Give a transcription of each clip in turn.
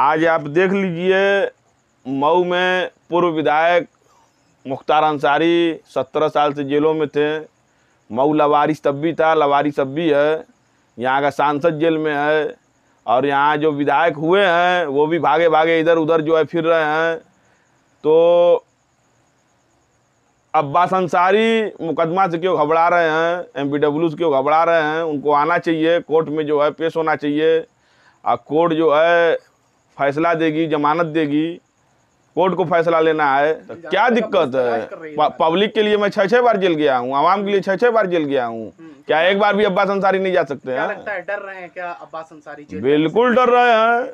आज आप देख लीजिए मऊ में पूर्व विधायक मुख्तार अंसारी सत्रह साल से जेलों में थे मऊ लवारिस तब भी था लवारिस अब भी है यहाँ का सांसद जेल में है और यहाँ जो विधायक हुए हैं वो भी भागे भागे इधर उधर जो है फिर रहे हैं तो अब्बास अंसारी मुकदमा से क्यों घबरा रहे हैं एम पी डब्ल्यू से क्यों घबरा रहे हैं उनको आना चाहिए कोर्ट में जो है पेश होना चाहिए और कोर्ट जो है फैसला देगी जमानत देगी कोर्ट को फैसला लेना है तो क्या दिक्कत है पब्लिक के लिए मैं छः छः बार जेल गया हूँ आवाम के लिए हम्म। छह छह बार जेल गया हूँ हम्म, तो क्या एक बार भी अब्बास अंसारी नहीं जा सकते हैं डर रहे हैं क्या अब्बास अंसारी बिल्कुल डर रहे हैं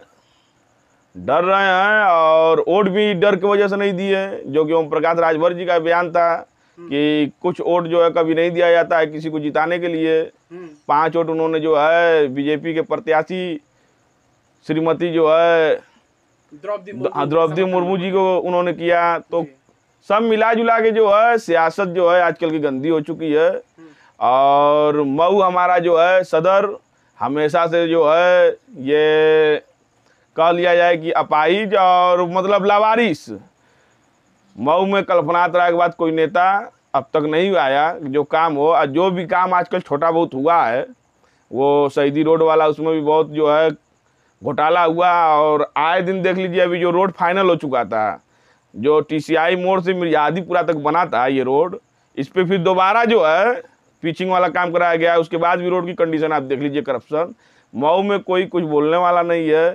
डर रहे हैं और वोट भी डर की वजह से नहीं दिए जो कि ओम प्रकाश राजभर जी का बयान था हम्म। कि कुछ वोट जो है कभी नहीं दिया जाता है किसी को जिताने के लिए पांच वोट उन्होंने जो है बीजेपी के प्रत्याशी श्रीमती जो है द्रौपदी हाँ, मुर्मू जी को उन्होंने किया तो सब मिला जुला के जो है सियासत जो है आजकल की गंदी हो चुकी है हम्म। और मऊ हमारा जो है सदर हमेशा से जो है ये कह लिया जाए कि अपाहिज और मतलब लावारिस मऊ में कल्पना तरह के बाद कोई नेता अब तक नहीं आया जो काम हो और जो भी काम आजकल छोटा बहुत हुआ है वो शहीदी रोड वाला उसमें भी बहुत जो है घोटाला हुआ और आए दिन देख लीजिए अभी जो रोड फाइनल हो चुका था जो टीसीआई मोड़ से मिर्जादीपुरा तक बना था ये रोड इस पर फिर दोबारा जो है पिचिंग वाला काम कराया गया उसके बाद भी रोड की कंडीशन आप देख लीजिए करप्शन मऊ में कोई कुछ बोलने वाला नहीं है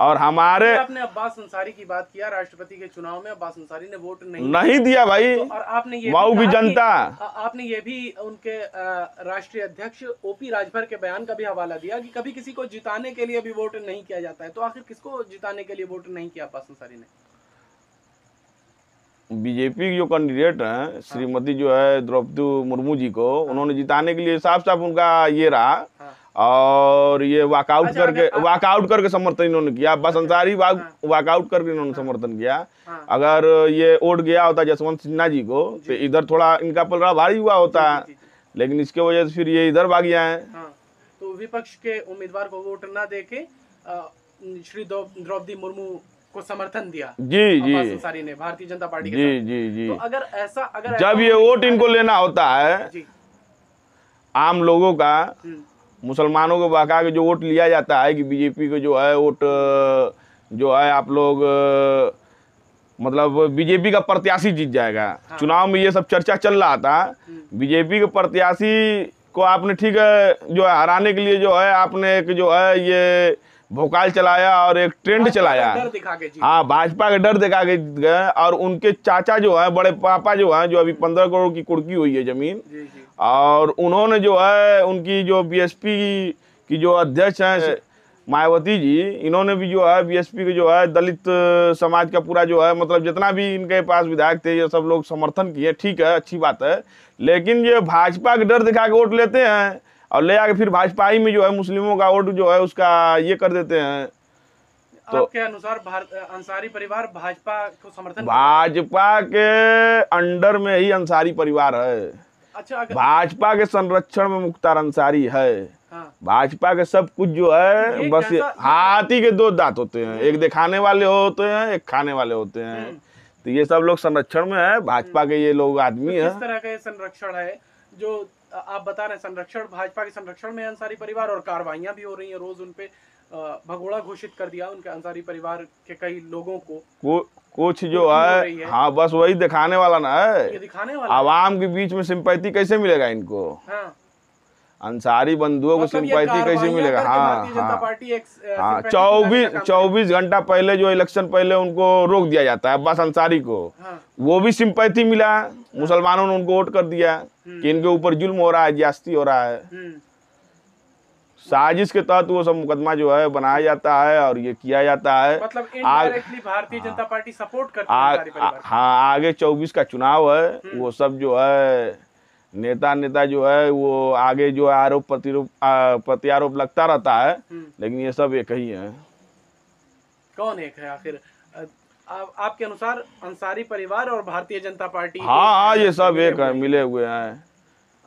और हमारे आपने अब्बास अंसारी की बात किया राष्ट्रपति के चुनाव में अब्बास अंसारी ने वोट नहीं नहीं दिया भाई तो और आपने ये भी, भी जनता आपने ये भी उनके राष्ट्रीय अध्यक्ष ओपी राजभर के बयान का भी हवाला दिया कि कभी किसी को जिताने के लिए भी वोट नहीं किया जाता है तो आखिर किसको जिताने के लिए वोट नहीं किया अब्बास अंसारी ने बीजेपी के जो कैंडिडेट हैं हाँ। श्रीमती जो है द्रौपदी मुर्मू जी को हाँ। उन्होंने जिताने के लिए साफ साफ उनका ये रहा हाँ। और ये वर्कआउट अच्छा, करके वॉकआउट मतलब करके समर्थन इन्होंने किया अच्छा, बस अच्छा, अंसारी वर्कआउट अच्छा। हाँ। करके इन्होंने समर्थन किया हाँ। अगर ये ओट गया होता जसवंत सिन्हा जी को तो इधर थोड़ा इनका पलड़ा भारी हुआ होता लेकिन इसके वजह से फिर ये इधर भाग गया है हाँ। तो विपक्ष के उम्मीदवार को वोट न दे के श्री द्रौपदी मुर्मू को समर्थन दिया जी जी अंसारी ने भारतीय जनता पार्टी जी जी जी तो अगर ऐसा अगर जब ये वोट इनको लेना होता है आम लोगों का हम्म। मुसलमानों को बहका के जो वोट लिया जाता है कि बीजेपी को जो है वोट जो है आप लोग मतलब बीजेपी का प्रत्याशी जीत जाएगा हाँ। चुनाव में ये सब चर्चा चल रहा था हम्म। बीजेपी के प्रत्याशी को आपने ठीक है जो है हराने के लिए जो है आपने एक जो है ये भोकाल चलाया और एक ट्रेंड चलाया हाँ भाजपा का डर दिखा के गए और उनके चाचा जो है बड़े पापा जो है जो अभी पंद्रह करोड़ की कुर्की हुई है जमीन जी, जी। और उन्होंने जो है उनकी जो बीएसपी की जो अध्यक्ष हैं हाँ। मायावती जी इन्होंने भी जो है बीएसपी के जो है दलित समाज का पूरा जो है मतलब जितना भी इनके पास विधायक थे ये सब लोग समर्थन किए ठीक है अच्छी बात है लेकिन ये भाजपा के डर दिखा के वोट लेते हैं और ले आके फिर भाजपा ही में जो है मुस्लिमों का वोट जो है उसका ये कर देते हैं तो के अनुसार अंसारी परिवार भाजपा को समर्थन भाजपा के अंडर में ही अंसारी परिवार है अच्छा भाजपा के संरक्षण में मुख्तार अंसारी है हाँ। भाजपा के सब कुछ जो है बस हाथी के दो दांत होते हैं एक दिखाने वाले होते हैं एक खाने वाले होते हैं हम्म। तो ये सब लोग संरक्षण में है भाजपा के ये हम्म। लोग आदमी तो है तरह का ये संरक्षण है जो आप बता रहे संरक्षण भाजपा के संरक्षण में अंसारी परिवार और कार्रवाइया भी हो रही है रोज उनपे भगोड़ा घोषित कर दिया उनके अंसारी परिवार के कई लोगों को कुछ जो है, है हाँ बस वही दिखाने वाला ना है दिखाने वाला आवाम के बीच में सिंपैथी कैसे मिलेगा इनको हाँ। अंसारी बंधुओं को मतलब सिंपैती कैसे मिलेगा हाँ हाँ हाँ चौबीस चौबीस घंटा पहले जो इलेक्शन पहले उनको रोक दिया जाता है अब्बास अंसारी को हाँ। वो भी सिंपैती मिला हाँ। मुसलमानों ने उनको वोट कर दिया कि हम्म। इनके ऊपर जुल्म हो रहा है ज्यास्ती हो रहा है हम्म। साजिश के तहत वो सब मुकदमा जो है बनाया जाता है और ये किया जाता है मतलब भारतीय हाँ। जनता पार्टी सपोर्ट करती है हाँ आगे चौबीस का चुनाव है हम्म। वो सब जो है नेता नेता जो है वो आगे जो आरोप प्रतिरोप प्रत्यारोप लगता रहता है हम्म। लेकिन ये सब एक ही है कौन एक है आखिर आपके अनुसार अंसारी परिवार और भारतीय जनता पार्टी हाँ हाँ ये सब एक है मिले हुए हैं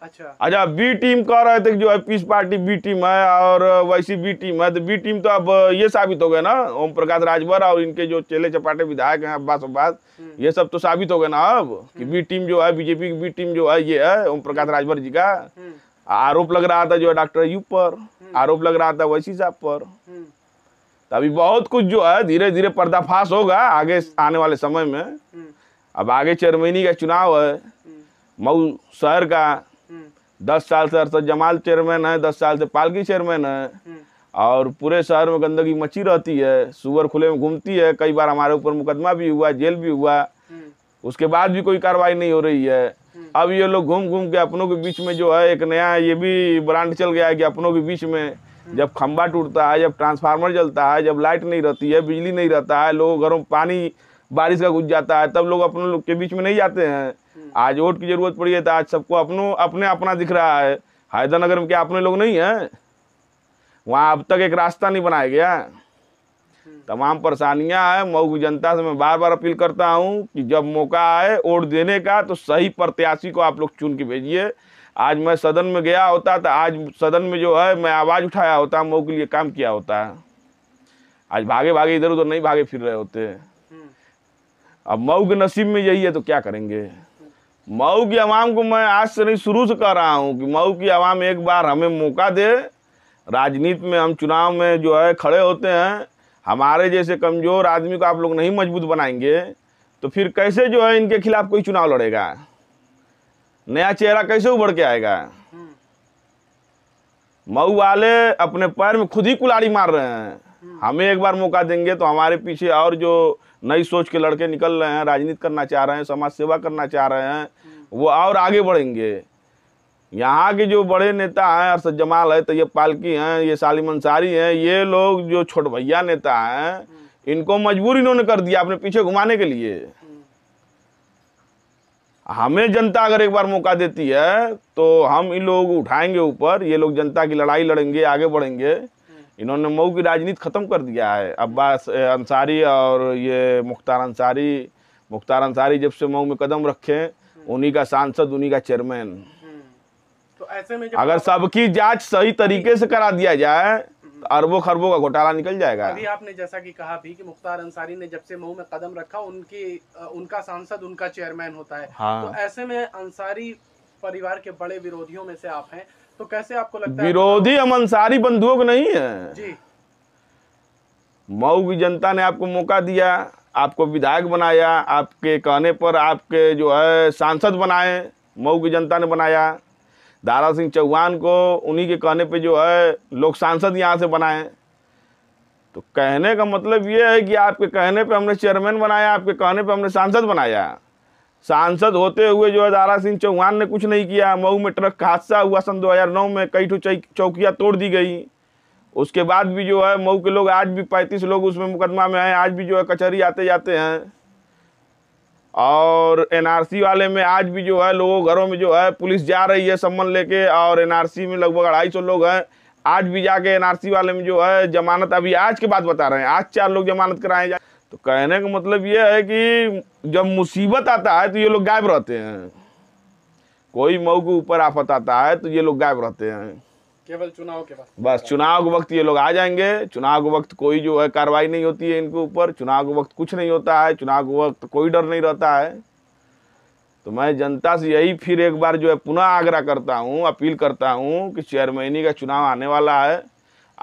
अच्छा अच्छा बी टीम कह रहे थे जो है पीस पार्टी बी टीम है और वैसी बी टीम है तो बी टीम तो अब ये साबित हो गए ना ओम प्रकाश राजभर और इनके जो चेले चपाटे विधायक हैं अब्बास अब्बास हम्म। ये सब तो साबित हो गए ना अब कि बी टीम हम्म। जो है बीजेपी की बी टीम जो है ये है ओम प्रकाश राजभर जी का हम्म। आरोप लग रहा था जो है डॉक्टर यू पर आरोप लग रहा था वैसी साहब पर तो अभी बहुत कुछ जो है धीरे धीरे पर्दाफाश होगा आगे आने वाले समय में अब आगे चेयरमैनी का चुनाव है मऊ शहर का दस साल से अरसद जमाल चेयरमैन है दस साल से पालकी चेयरमैन है हम्म। और पूरे शहर में गंदगी मची रहती है सुअर खुले में घूमती है कई बार हमारे ऊपर मुकदमा भी हुआ जेल भी हुआ हम्म। उसके बाद भी कोई कार्रवाई नहीं हो रही है हम्म। अब ये लोग घूम घूम के अपनों के बीच में जो है एक नया ये भी ब्रांड चल गया है कि अपनों के बीच में जब खंबा टूटता है जब ट्रांसफार्मर जलता है जब लाइट नहीं रहती है बिजली नहीं रहता है लोगों घरों में पानी बारिश का घुस जाता है तब लोग अपनों के बीच में नहीं जाते हैं आज वोट की ज़रूरत पड़ी है तो आज सबको अपनों अपने अपना दिख रहा है हैदरनगर में क्या अपने लोग नहीं हैं वहाँ अब तक एक रास्ता नहीं बनाया गया तमाम परेशानियां हैं मऊ की जनता से मैं बार बार अपील करता हूं कि जब मौका आए वोट देने का तो सही प्रत्याशी को आप लोग चुन के भेजिए आज मैं सदन में गया होता तो आज सदन में जो है मैं आवाज़ उठाया होता मऊ के लिए काम किया होता आज भागे भागे इधर उधर नहीं भागे फिर रहे होते हम्म। अब मऊ के नसीब में यही है तो क्या करेंगे मऊ की आवाम को मैं आज से नहीं शुरू से कह रहा हूँ कि मऊ की आवाम एक बार हमें मौका दे राजनीति में हम चुनाव में जो है खड़े होते हैं हमारे जैसे कमज़ोर आदमी को आप लोग नहीं मजबूत बनाएंगे तो फिर कैसे जो है इनके खिलाफ कोई चुनाव लड़ेगा नया चेहरा कैसे उभर के आएगा हम्म। मऊ वाले अपने पैर में खुद ही कुलाड़ी मार रहे हैं हमें एक बार मौका देंगे तो हमारे पीछे और जो नई सोच के लड़के निकल रहे हैं राजनीति करना चाह रहे हैं समाज सेवा करना चाह रहे हैं वो और आगे बढ़ेंगे यहाँ के जो बड़े नेता हैं अरसद जमाल है तैयब पालकी हैं ये सालिम अंसारी हैं ये लोग जो छोट भैया नेता हैं इनको मजबूर इन्होंने कर दिया अपने पीछे घुमाने के लिए हमें जनता अगर एक बार मौका देती है तो हम इन लोगों को उठाएंगे ऊपर ये लोग जनता की लड़ाई लड़ेंगे आगे बढ़ेंगे इन्होंने मऊ की राजनीति ख़त्म कर दिया है अब्बास अंसारी और ये मुख्तार अंसारी मुख्तार अंसारी जब से मऊ में कदम रखे हम्म। उन्हीं का सांसद उन्हीं का चेयरमैन हम्म। तो ऐसे में अगर सबकी जांच सही तरीके से करा दिया जाए हम्म। तो अरबों खरबों का घोटाला निकल जाएगा अभी आपने जैसा कि कहा भी कि मुख्तार अंसारी ने जब से मऊ में कदम रखा उनकी उनका सांसद उनका चेयरमैन होता है हाँ। तो ऐसे में अंसारी परिवार के बड़े विरोधियों में से आप हैं तो कैसे आपको लगता विरोधी है विरोधी हम अंसारी बंधुओं नहीं है मऊ की जनता ने आपको मौका दिया आपको विधायक बनाया आपके कहने पर आपके जो है सांसद बनाए मऊ की जनता ने बनाया दारा सिंह चौहान को उन्हीं के कहने पे जो है लोग सांसद यहाँ से बनाए तो कहने का मतलब ये है कि आपके कहने पे हमने चेयरमैन बनाया आपके कहने पे हमने सांसद बनाया सांसद होते हुए जो है दारा सिंह चौहान ने कुछ नहीं किया मऊ में ट्रक का हादसा हुआ सन 2009 में कई ठो चौकियाँ तोड़ दी गई उसके बाद भी जो है मऊ के लोग आज भी पैंतीस लोग उसमें मुकदमा में हैं आज भी जो है कचहरी आते जाते हैं और एनआरसी वाले में आज भी जो है लोगों घरों में जो है पुलिस जा रही है सम्मन लेके और एनआरसी में लगभग अढ़ाई सौ लोग हैं आज भी जाके एनआरसी वाले में जो है जमानत अभी आज के बाद बता रहे हैं आज चार लोग जमानत कराए जा तो कहने का मतलब ये है कि जब मुसीबत आता है तो ये लोग गायब रहते हैं कोई मऊ के ऊपर आफत आता है तो ये लोग गायब रहते हैं केवल चुनाव के वक्त बस चुनाव के वक्त ये लोग आ जाएंगे चुनाव के वक्त कोई जो है कार्रवाई नहीं होती है इनके ऊपर चुनाव के वक्त कुछ नहीं होता है चुनाव के वक्त कोई डर नहीं रहता है तो मैं जनता से यही फिर एक बार जो है पुनः आग्रह करता हूँ अपील करता हूँ कि चेयरमैनी का चुनाव आने वाला है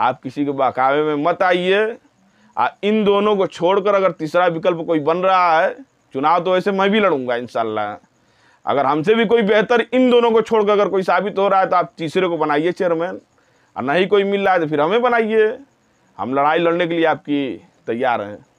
आप किसी के बहकावे में मत आइए आ, इन दोनों को छोड़कर अगर तीसरा विकल्प कोई बन रहा है चुनाव तो ऐसे मैं भी लड़ूंगा इन अगर हमसे भी कोई बेहतर इन दोनों को छोड़कर अगर कोई साबित हो रहा है तो आप तीसरे को बनाइए चेयरमैन और नहीं कोई मिल रहा है तो फिर हमें बनाइए हम लड़ाई लड़ने के लिए आपकी तैयार हैं